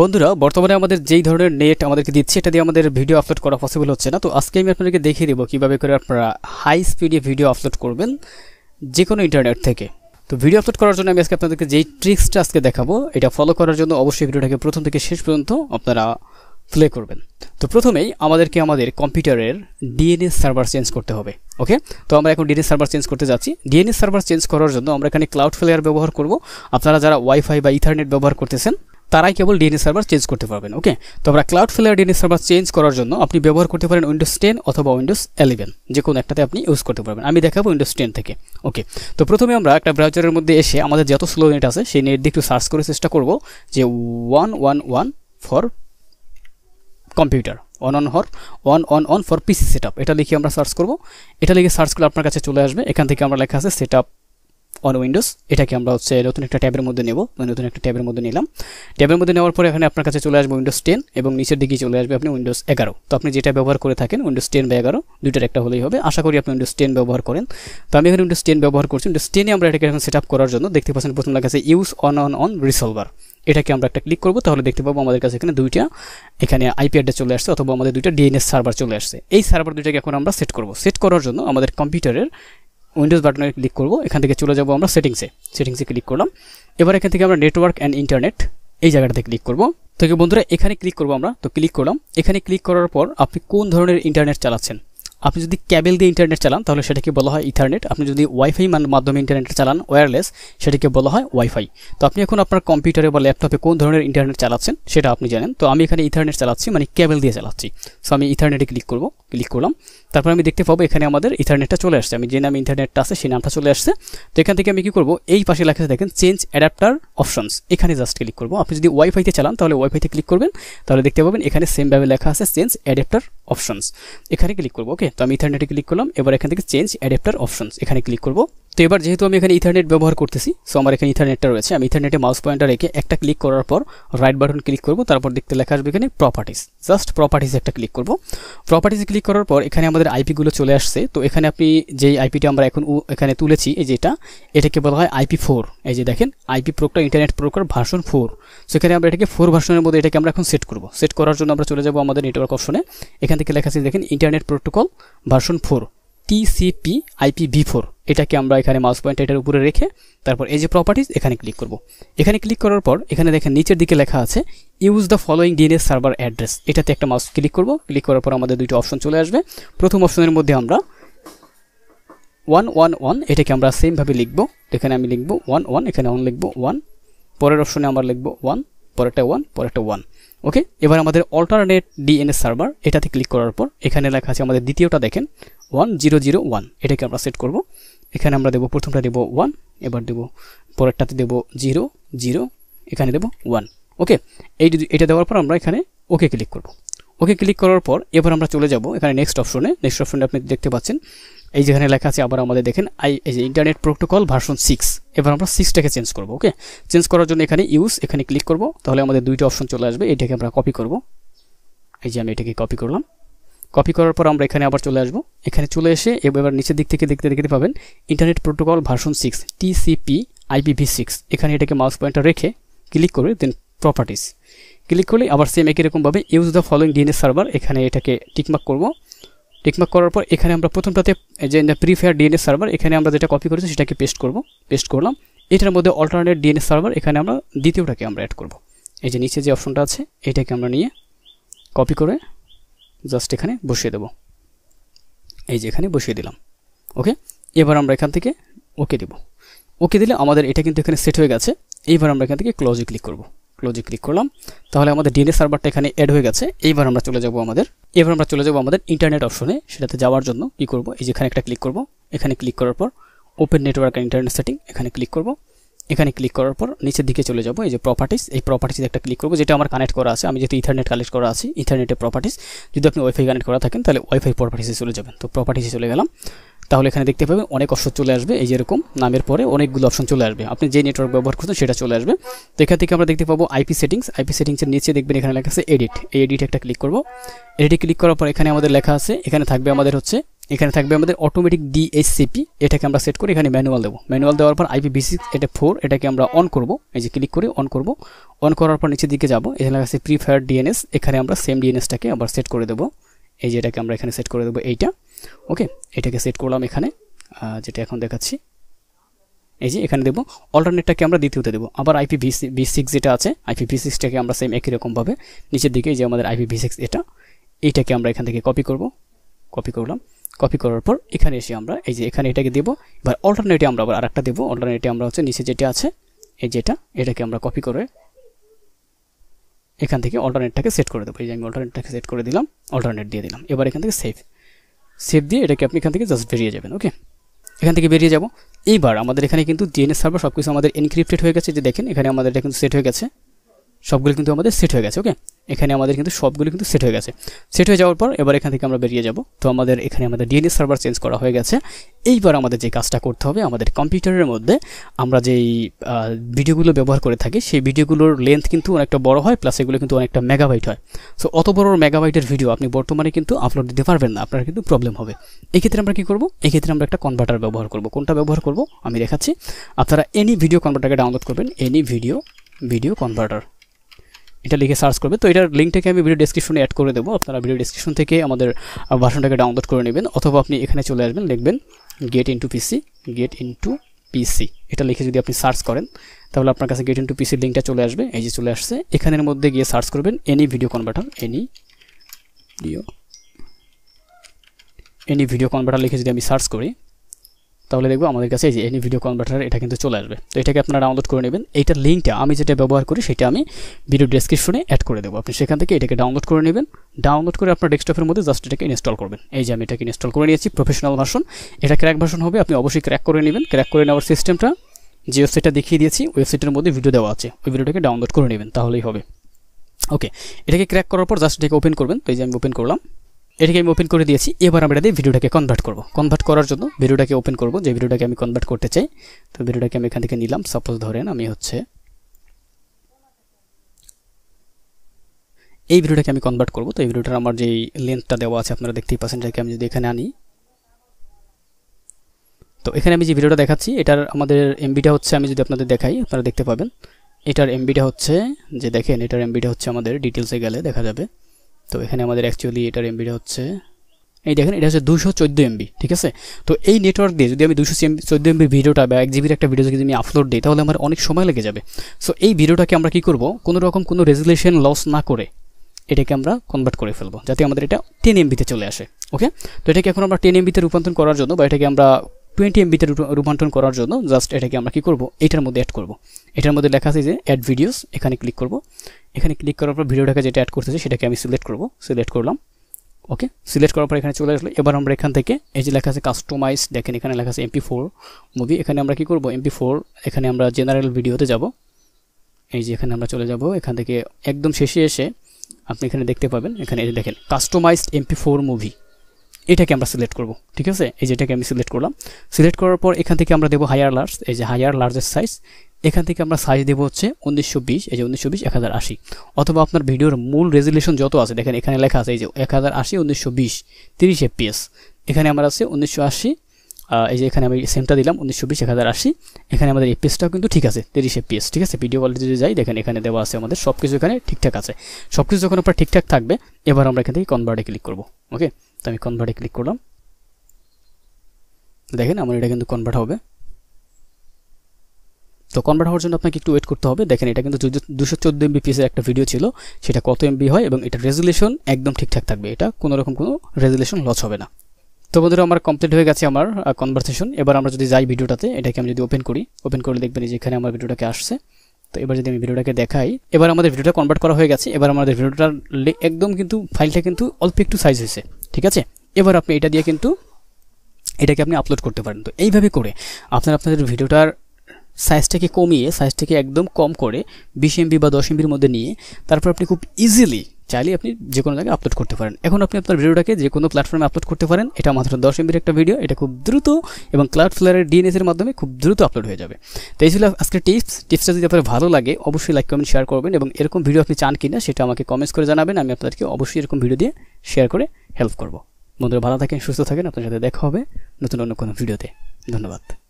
বন্ধুরা বর্তমানে আমাদের যেই ধরনের নেট আমাদেরকে দিচ্ছে এটা দিয়ে আমাদের ভিডিও আপলোড করা পসিবল হচ্ছে না তো আজকে আমি আপনাদেরকে দেখিয়ে দেবো কীভাবে করে আপনারা হাই স্পিডে ভিডিও আপলোড করবেন যে কোনো ইন্টারনেট থেকে তো ভিডিও আপলোড করার জন্য আমি আজকে আপনাদেরকে যেই ট্রিক্সটা আজকে দেখাবো এটা ফলো করার জন্য অবশ্যই ভিডিওটাকে প্রথম থেকে শেষ পর্যন্ত আপনারা প্লে করবেন তো প্রথমেই আমাদেরকে আমাদের কম্পিউটারের ডিএনএস সার্ভার চেঞ্জ করতে হবে ওকে তো আমরা এখন ডিএনএস সার্ভার চেঞ্জ করতে যাচ্ছি ডিএনএস সার্ভার চেঞ্জ করার জন্য আমরা এখানে ক্লাউড ফ্লেয়ার ব্যবহার করব আপনারা যারা ওয়াইফাই বা ইথারনেট ব্যবহার করতেছেন তারাই কেবল ডিএনএস সার্ভার চেঞ্জ করতে পারবেন ওকে তো আমরা Cloudflare DNS server change করার জন্য আপনি ব্যবহার করতে পারেন উইন্ডোজ টেন অথবা উইন্ডোজ ইলেভেন যে কোনো একটাতে আপনি ইউজ করতে পারবেন আমি দেখাবো উইন্ডোজ টেন থেকে ওকে তো প্রথমে আমরা একটা ব্রাউজারের মধ্যে এসে আমাদের যত স্লো নেট আছে সেই নেট দিয়ে একটু সার্চ করে চেষ্টা করব যে one one one for computer on on হর on on on for PC set এটা লিখে আমরা সার্চ করব এটা লিখে সার্চ করলে আপনার কাছে চলে আসবে এখান থেকে আমরা লেখা আছে সেট আপ অন উইন্ডোজ এটাকে আমরা হচ্ছে নতুন একটা ট্যাবের মধ্যে নেব নতুন একটা ট্যাবের মধ্যে নিলাম ট্যাবের মধ্যে নেওয়ার পরে এখানে আপনার কাছে চলে আসবে উইন্ডোজ টেন এবং নিচের দিকে চলে আসবে আপনি উইন্ডোজ এগারো তো আপনি যেটা ব্যবহার করে থাকেন উইন্ডোজ টেন বা এগারো দুইটার একটা হলেই হবে আশা করি আপনি উইন্ডোজ টেন ব্যবহার করেন তো আমি এখানে উইন্ডোজ টেন ব্যবহার করছি উইন্ডোজ টেনে আমরা এটাকে এখন সেট আপ করার জন্য দেখতে পাচ্ছেন প্রথম কাছে use on on on resolver এটাকে আমরা একটা ক্লিক করবো তাহলে দেখতে পাবো আমাদের কাছে এখানে দুইটা এখানে আইপি অ্যাড্রেস চলে আসছে অথবা আমাদের দুইটা ডিএনএস সার্ভার চলে আসছে এই সার্ভার দুইটাকে এখন আমরা সেট করবো সেট করার জন্য আমাদের কম্পিউটারের উইন্ডোজ বাটনে ক্লিক করব এখান থেকে চলে যাব আমরা সেটিংসে সেটিংসে ক্লিক করলাম এবার এখান থেকে আমরা নেটওয়ার্ক অ্যান্ড ইন্টারনেট এই জায়গাটাতে ক্লিক করব তো বন্ধুরা এখানে ক্লিক করব আমরা তো ক্লিক করলাম এখানে ক্লিক করার পর আপনি কোন ধরনের ইন্টারনেট চালাচ্ছেন আপনি যদি ক্যাবেল দিয়ে ইন্টারনেট চালান তাহলে সেটাকে বলা হয় ইথারনেট আপনি যদি ওয়াইফাই মাধ্যমে ইন্টারনেট চালান ওয়্যারলেস সেটাকে বলা হয় ওয়াইফাই তো আপনি এখন আপনার কম্পিউটারে বা ল্যাপটপে কোন ধরনের ইন্টারনেট চালাচ্ছেন সেটা আপনি জানেন তো আমি এখানে ইথারনেট চালাচ্ছি মানে ক্যাবেল দিয়ে চালাচ্ছি সো আমি ইথারনেটে ক্লিক করব ক্লিক করলাম তারপর আমি দেখতে পাবো এখানে আমাদের ইথারনেটটা চলে আসছে আমি যে নাম ইন্টারনেটটা আছে সেই নামটা চলে আসছে তো এখান থেকে আমি কী করবো এই পাশে লেখা দেখেন চেঞ্জ অ্যাডাপ্টার অপশনস এখানে জাস্ট ক্লিক করবো আপনি যদি ওয়াইফাইতে চালান তাহলে ওয়াইফাইতে ক্লিক করবেন তাহলে দেখতে পাবেন এখানে সেমভাবে লেখা আছে চেঞ্জ অ্যাডাপ্টার অপশনস এখানে ক্লিক করবো ওকে তো আমি ইথারনেটে ক্লিক করলাম এবার এখান থেকে চেঞ্জ অ্যাডাপ্টার অপশনস এখানে ক্লিক করবো তো এবার যেহেতু আমি এখানে ইথারনেট ব্যবহার করতেছি সো আমার এখানে ইথারনেটটা রয়েছে আমি ইথারনেটে মাউস পয়েন্টটা রেখে একটা ক্লিক করার পর রাইট বাটন ক্লিক করব তারপর দেখতে লেখা আসবে এখানে প্রপার্টিস জাস্ট প্রপার্টিস একটা ক্লিক করব প্রপার্টিসে ক্লিক করার পর এখানে আমাদের আইপিগুলো চলে আসছে তো এখানে আপনি যেই আইপিটা আমরা এখন এখানে তুলেছি এই যেটা এটাকে বলা হয় আইপি ফোর এই যে দেখেন আইপি প্রোকটা internet protocol version four so এখানে আমরা এটাকে ফোর ভার্সনের মধ্যে এটাকে আমরা এখন সেট করব সেট করার জন্য আমরা চলে যাব আমাদের নেটওয়ার্ক অপশনে এখান থেকে লেখা আছে দেখেন internet protocol version four TCP IP V four এটাকে আমরা এখানে মাউস পয়েন্ট এটার উপরে রেখে তারপর এই যে প্রপার্টিজ এখানে ক্লিক করব এখানে ক্লিক করার পর এখানে দেখেন নিচের দিকে লেখা আছে use the following DNS server address এটাতে একটা মাউস ক্লিক করব ক্লিক করার পর আমাদের দুইটা অপশন চলে আসবে প্রথম অপশনের মধ্যে আমরা ওয়ান ওয়ান ওয়ান এটাকে আমরা সেমভাবে লিখব এখানে আমি লিখব ওয়ান ওয়ান এখানে ওয়ান লিখব ওয়ান পরের অপশনে আমরা লিখব ওয়ান পরেরটা ওয়ান পরেরটা ওয়ান ওকে এবার আমাদের অল্টারনেট ডিএনএস সার্ভার এটাতে ক্লিক করার পর এখানে লেখা আছে আমাদের দ্বিতীয়টা দেখেন ওয়ান জিরো জিরো ওয়ান এটাকে আমরা সেট করব এখানে আমরা দেবো প্রথমটা দেবো ওয়ান এবার দেবো পরেরটাতে দেবো জিরো জিরো এখানে দেবো ওয়ান ওকে এই এটা দেওয়ার পর আমরা এখানে ওকে ক্লিক করব ওকে ক্লিক করার পর এবার আমরা চলে যাব এখানে নেক্সট অপশনে নেক্সট অপশনে আপনি দেখতে পাচ্ছেন এই যেখানে লেখা আছে আবার আমাদের দেখেন আই এই যে ইন্টারনেট প্রোটোকল ভার্সন সিক্স এবার আমরা সিক্সটাকে চেঞ্জ করব ওকে চেঞ্জ করার জন্য এখানে ইউজ এখানে ক্লিক করব তাহলে আমাদের দুইটা অপশন চলে আসবে এটাকে আমরা কপি করব এই যে আমি এটাকে কপি করলাম কপি করার পর আমরা এখানে আবার চলে আসব এখানে চলে এসে এবার নিচের দিক থেকে দেখতে দেখতে পাবেন internet protocol version six TCP IPv six এখানে এটাকে মাউস পয়েন্টটা রেখে ক্লিক করে দেন প্রপার্টিস ক্লিক করলে আবার সেম একই রকমভাবে use the following DNS server এখানে এটাকে টিকমার্ক করব টিকমার্ক করার পর এখানে আমরা প্রথমটাতে যে প্রিফেয়ার ডিএনএস সার্ভার এখানে আমরা যেটা কপি করেছি সেটাকে পেস্ট করব পেস্ট করলাম এটার মধ্যে অল্টারনেট ডিএনএস সার্ভার এখানে আমরা দ্বিতীয়টাকে আমরা অ্যাড করব এই যে নিচে যে অপশনটা আছে এটাকে আমরা নিয়ে কপি করে জাস্ট এখানে বসিয়ে দেব এই যে এখানে বসিয়ে দিলাম ওকে এবার আমরা এখান থেকে ওকে দেব ওকে দিলে আমাদের এটা কিন্তু এখানে সেট হয়ে গেছে এইবার আমরা এখান থেকে ক্লোজে ক্লিক করব ক্লোজে ক্লিক করলাম তাহলে আমাদের ডিএনএ সার্ভারটা এখানে অ্যাড হয়ে গেছে এইবার আমরা চলে যাব আমাদের এবার আমরা চলে যাব আমাদের ইন্টারনেট অপশনে সেটাতে যাওয়ার জন্য কি করব এই যে এখানে একটা ক্লিক করব এখানে ক্লিক করার পর open network and internet setting এখানে ক্লিক করবো এখানে ক্লিক করার পর নিচের দিকে চলে যাবো এই যে প্রপার্টিস এই প্রপার্টিসে একটা ক্লিক করবো যেটা আমার কানেক্ট করা আছে আমি যেহেতু ইথারনেট কানেক্ট করা আছে ইথারনেটের প্রপার্টিস যদি আপনি ওয়াইফাই কানেক্ট করা থাকেন তাহলে ওয়াইফাই প্রপার্টিসে চলে যাবেন তো প্রপার্টিসে চলে গেলাম তাহলে এখানে দেখতে পাবেন অনেক অপশন চলে আসবে এই যেরকম নামের পরে অনেকগুলো অপশন চলে আসবে আপনি যে নেটওয়ার্ক ব্যবহার করছেন সেটা চলে আসবে তো এখান থেকে আমরা দেখতে পাবো আইপি সেটিংস আইপি সেটিংসের নিচে দেখবেন এখানে লেখা আছে এডিট এই এডিট একটা ক্লিক করবো এডিটে ক্লিক করার পর এখানে আমাদের লেখা আছে এখানে থাকবে আমাদের হচ্ছে এখানে থাকবে আমাদের অটোমেটিক ডিএসসিপি এটাকে আমরা সেট করে এখানে ম্যানুয়াল দেবো ম্যানুয়াল দেওয়ার পর আইপি ভি সিক্স এটা ফোর এটাকে আমরা অন করব এই যে ক্লিক করে অন করব অন করার পর নিচের দিকে যাব এখানে আছে প্রিফায়ার ডিএনএস এখানে আমরা সেম ডিএনএসটাকে আবার সেট করে দেবো এই যে এটাকে আমরা এখানে সেট করে দেবো এইটা ওকে এটাকে সেট করলাম এখানে যেটা এখন দেখাচ্ছি এই যে এখানে দেবো অল্টারনেটটাকে আমরা দ্বিতীয়তে দেবো আবার আইপি ভি সিক্স যেটা আছে আইপি ভি সিক্সটাকে আমরা সেম একই রকমভাবে নিচের দিকে যে আমাদের আইপি ভি সিক্স এটা এইটাকে আমরা এখান থেকে কপি করব কপি করলাম কপি করার পর এখানে এসে আমরা এই যে এখানে এটাকে দেবো এবার অল্টারনেটে আমরা আবার আরেকটা দেবো অল্টারনেটে আমরা হচ্ছে নিচে যেটা আছে এই যেটা এটাকে আমরা কপি করে এখান থেকে অল্টারনেটটাকে সেট করে দেবো এই যে আমি অল্টারনেটটাকে সেট করে দিলাম অল্টারনেট দিয়ে দিলাম এবার এখান থেকে সেভ সেভ দিয়ে এটাকে আপনি এখান থেকে জাস্ট বেরিয়ে যাবেন ওকে এখান থেকে বেরিয়ে যাব এইবার আমাদের এখানে কিন্তু ডিএনএস সার্ভার সব কিছু আমাদের এনক্রিপ্টেড হয়ে গেছে যে দেখেন এখানে আমাদের এটা কিন্তু সেট হয়ে গেছে সবগুলো কিন্তু আমাদের সেট হয়ে গেছে ওকে এখানে আমাদের কিন্তু সবগুলো কিন্তু সেট হয়ে গেছে সেট হয়ে যাওয়ার পর এবার এখান থেকে আমরা বেরিয়ে যাব তো আমাদের এখানে আমাদের ডিএনএস সার্ভার চেঞ্জ করা হয়ে গেছে এইবার আমাদের যে কাজটা করতে হবে আমাদের কম্পিউটারের মধ্যে আমরা যেই ভিডিওগুলো ব্যবহার করে থাকি সেই ভিডিওগুলোর লেন্থ কিন্তু অনেকটা বড় হয় প্লাস এগুলো কিন্তু অনেকটা মেগাবাইট হয় সো অত বড় মেগাবাইটের ভিডিও আপনি বর্তমানে কিন্তু আপলোড দিতে পারবেন না আপনার কিন্তু প্রবলেম হবে এক্ষেত্রে আমরা কী করবো এক্ষেত্রে আমরা একটা কনভার্টার ব্যবহার করব কোনটা ব্যবহার করব আমি দেখাচ্ছি আপনারা এনি ভিডিও কনভার্টারকে ডাউনলোড করবেন এনি ভিডিও ভিডিও কনভার্টার এটা লিখে সার্চ করবে তো এটার লিঙ্কটাকে আমি ভিডিও ডিসক্রিপশনে অ্যাড করে দেবো আপনারা ভিডিও ডিসক্রিপশন থেকে আমাদের ভাষণটাকে ডাউনলোড করে নেবেন অথবা আপনি এখানে চলে আসবেন লিখবেন get into PC get into PC এটা লিখে যদি আপনি সার্চ করেন তাহলে আপনার কাছে গেট ইনটু পিসির লিঙ্কটা চলে আসবে এই যে চলে আসছে এখানের মধ্যে গিয়ে সার্চ করবেন any video converter any video any video converter লিখে যদি আমি সার্চ করি তাহলে দেখবো আমাদের কাছে এই যে এনি ভিডিও কনভার্টার এটা কিন্তু চলে আসবে তো এটাকে আপনারা ডাউনলোড করে নেবেন এইটার লিঙ্কটা আমি যেটা ব্যবহার করি সেটা আমি ভিডিও ডিসক্রিপশনে অ্যাড করে দেবো আপনি সেখান থেকে এটাকে ডাউনলোড করে নেবেন ডাউনলোড করে আপনার ডেস্কটপের মধ্যে জাস্ট এটাকে ইনস্টল করবেন এই যে আমি এটাকে ইনস্টল করে নিয়েছি প্রফেশনাল ভার্সন এটা ক্র্যাক ভার্সন হবে আপনি অবশ্যই ক্র্যাক করে নেবেন ক্র্যাক করে নেওয়ার সিস্টেমটা যে ওয়েবসাইটটা দেখিয়ে দিয়েছি ওয়েবসাইটের মধ্যে ভিডিও দেওয়া আছে ওই ভিডিওটাকে ডাউনলোড করে নেবেন তাহলেই হবে ওকে এটাকে ক্র্যাক করার পর জাস্ট এটাকে ওপেন করবেন তো এই যে আমি ওপেন করলাম এটাকে আমি ওপেন করে দিয়েছি এবার আমরা দিয়ে ভিডিওটাকে কনভার্ট করব কনভার্ট করার জন্য ভিডিওটাকে ওপেন করব যে ভিডিওটাকে আমি কনভার্ট করতে চাই তো ভিডিওটাকে আমি এখান থেকে নিলাম সাপোজ ধরেন আমি হচ্ছে এই ভিডিওটাকে আমি কনভার্ট করব তো এই ভিডিওটার আমার যে লেন্থটা দেওয়া আছে আপনারা দেখতেই পাচ্ছেন এটাকে আমি যদি এখানে আনি তো এখানে আমি যে ভিডিওটা দেখাচ্ছি এটার আমাদের এমবিটা হচ্ছে আমি যদি আপনাদের দেখাই আপনারা দেখতে পাবেন এটার এমবিটা হচ্ছে যে দেখেন এটার এমবিটা হচ্ছে আমাদের ডিটেলসে গেলে দেখা যাবে তো এখানে আমাদের অ্যাকচুয়ালি এটার এমবিটা হচ্ছে এই দেখেন এটা হচ্ছে দুশো চোদ্দো এমবি ঠিক আছে তো এই নেটওয়ার্ক দিয়ে যদি আমি দুশো চোদ্দো এমবি ভিডিওটা বা এক জিবির একটা ভিডিও যদি আমি আপলোড দিই তাহলে আমার অনেক সময় লেগে যাবে সো এই ভিডিওটাকে আমরা কি করবো কোনো রকম কোনো রেজুলেশন লস না করে এটাকে আমরা কনভার্ট করে ফেলবো যাতে আমাদের এটা টেন এমবিতে চলে আসে ওকে তো এটাকে এখন আমরা টেন এমবিতে রূপান্তর করার জন্য বা এটাকে আমরা টোয়েন্টি এমবিতে রূপান্তর করার জন্য জাস্ট এটাকে আমরা কি করবো এটার মধ্যে অ্যাড করবো এটার মধ্যে লেখা আছে যে অ্যাড ভিডিওস এখানে ক্লিক করব এখানে ক্লিক করার পর ভিডিওটাকে যেটা অ্যাড করতেছে সেটাকে আমি সিলেক্ট করব সিলেক্ট করলাম ওকে সিলেক্ট করার পর এখানে চলে আসলো এবার আমরা এখান থেকে এই যে লেখা আছে কাস্টমাইজ দেখেন এখানে লেখা আছে এমপি ফোর মুভি এখানে আমরা কি করব এমপি ফোর এখানে আমরা জেনারেল ভিডিওতে যাব এই যে এখানে আমরা চলে যাব এখান থেকে একদম শেষে এসে আপনি এখানে দেখতে পাবেন এখানে দেখেন কাস্টমাইজড এমপি ফোর মুভি এটাকে আমরা সিলেক্ট করব ঠিক আছে এই যেটাকে আমি সিলেক্ট করলাম সিলেক্ট করার পর এখান থেকে আমরা দেবো হায়ার লার্জ এই যে হায়ার লার্জেস্ট সাইজ এখান থেকে আমরা সাইজ দেবো হচ্ছে উনিশশো বিশ এই যে উনিশশো বিশ এক হাজার আশি অথবা আপনার ভিডিওর মূল রেজুলেশন যত আছে দেখেন এখানে লেখা আছে এই যে এক হাজার আশি উনিশশো বিশ তিরিশ এফপিএস এখানে আমার আছে উনিশশো আশি এই যে এখানে আমি সেমটা দিলাম উনিশশো বিশ এক হাজার আশি এখানে আমাদের এপিএসটাও কিন্তু ঠিক আছে তিরিশ এপিএস ঠিক আছে ভিডিও কোয়ালিটি যদি যাই দেখেন এখানে দেওয়া আছে আমাদের সব কিছু এখানে ঠিকঠাক আছে সব কিছু যখন আপনার ঠিকঠাক থাকবে এবার আমরা এখান থেকে কনভার্টে ক্লিক করবো ওকে তো আমি কনভার্টে ক্লিক করলাম দেখেন আমার এটা কিন্তু কনভার্ট হবে তো কনভার্ট হওয়ার জন্য আপনাকে একটু ওয়েট করতে হবে দেখেন এটা কিন্তু দুশো চোদ্দো পিসের একটা ভিডিও ছিল সেটা কত এমবি হয় এবং এটা রেজুলেশন একদম ঠিকঠাক থাকবে এটা কোনো রকম কোনো রেজুলেশন লস হবে না তো বন্ধুরা আমার কমপ্লিট হয়ে গেছে আমার কনভারসেশন এবার আমরা যদি যাই ভিডিওটাতে এটাকে আমি যদি ওপেন করি ওপেন করে দেখবেন যে এখানে আমার ভিডিওটাকে আসছে তো এবার যদি আমি ভিডিওটাকে দেখাই এবার আমাদের ভিডিওটা কনভার্ট করা হয়ে গেছে এবার আমাদের ভিডিওটার একদম কিন্তু ফাইলটা কিন্তু অল্প একটু সাইজ হয়েছে ঠিক আছে এবার আপনি এটা দিয়ে কিন্তু এটাকে আপনি আপলোড করতে পারেন তো এইভাবে করে আপনার আপনাদের ভিডিওটার সাইজটাকে কমিয়ে সাইজটাকে একদম কম করে বিশ এমবি বা দশ এমবির মধ্যে নিয়ে তারপর আপনি খুব ইজিলি চাইলে আপনি যে কোনো জায়গায় আপলোড করতে পারেন এখন আপনি আপনার ভিডিওটাকে যে কোনো প্ল্যাটফর্মে আপলোড করতে পারেন এটা মাত্র দশ এমবির একটা ভিডিও এটা খুব দ্রুত এবং ক্লাউড ফ্লারের ডিএনএসের মাধ্যমে খুব দ্রুত আপলোড হয়ে যাবে তো এই ছিল আজকে টিপস টিপসটা যদি আপনার ভালো লাগে অবশ্যই লাইক কমেন্ট শেয়ার করবেন এবং এরকম ভিডিও আপনি চান কিনা সেটা আমাকে কমেন্টস করে জানাবেন আমি আপনাদেরকে অবশ্যই এরকম ভিডিও দিয়ে শেয়ার করে হেল্প করব বন্ধুরা ভালো থাকেন সুস্থ থাকেন আপনার সাথে দেখা হবে নতুন অন্য কোনো ভিডিওতে ধন্যবাদ